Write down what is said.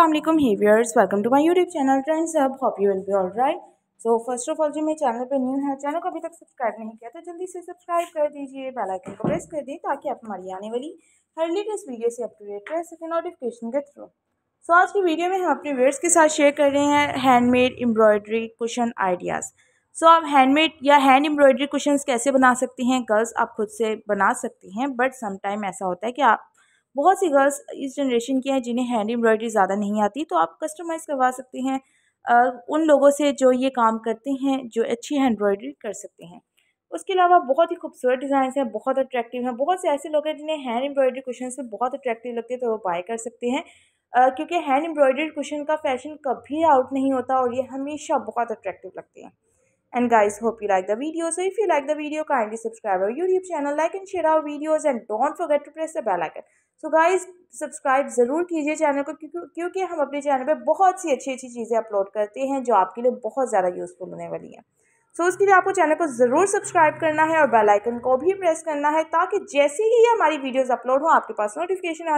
Aslam hi viewers welcome to my YouTube channel friends अब hope you will be all right so first of all जो मेरे channel पे new है channel को अभी तक सब्सक्राइब नहीं किया तो जल्दी से सब्सक्राइब कर दीजिए बेल आइकन को प्रेस कर दिए ताकि आप हमारी आने वाली हर लेटेस्ट वीडियो से अप रह सकें नोटिफिकेशन के थ्रू सो आज की वीडियो में हम अपने व्यूअर्स के साथ शेयर कर रहे हैं handmade embroidery cushion ideas so आप हैंडमेड या हैंड एम्ब्रॉयडरी क्वेश्चन कैसे बना सकती हैं गर्ल्स आप खुद से बना सकती हैं बट समाइम ऐसा होता है कि आप बहुत सी गर्ल्स इस जनरेशन की हैं जिन्हें हैंड एम्ब्रॉयडरी ज़्यादा नहीं आती तो आप कस्टमाइज़ करवा सकते हैं उन लोगों से जो ये काम करते हैं जो अच्छी एम्ब्रॉयडरी कर सकते हैं उसके अलावा बहुत ही खूबसूरत डिज़ाइन हैं बहुत अट्रैक्टिव हैं बहुत से ऐसे लोग हैं जिन्हें हैंड एम्ब्रॉयडरी क्वेश्चन में बहुत अट्रैक्टिव लगते हैं तो वो बाय कर सकते हैं क्योंकि हैंड एम्ब्रॉयडरी क्वेश्चन का फैशन कभी आउट नहीं होता और ये हमेशा बहुत अट्रैक्टिव लगते हैं and guys hope you like the video so if you like the video kindly subscribe our youtube channel like and share our videos and don't forget to press the bell so guys subscribe ज़रूर कीजिए channel को क्योंकि हम अपने channel पे बहुत सी अच्छी अच्छी चीज़ें अपलोड करते हैं जो आपके लिए बहुत ज़्यादा यूज़फुल होने वाली हैं सो so, उसके लिए आपको चैनल को ज़रूर सब्सक्राइब करना है और बेल आइकन को भी प्रेस करना है ताकि जैसे ही हमारी वीडियोस अपलोड हो आपके पास नोटिफिकेशन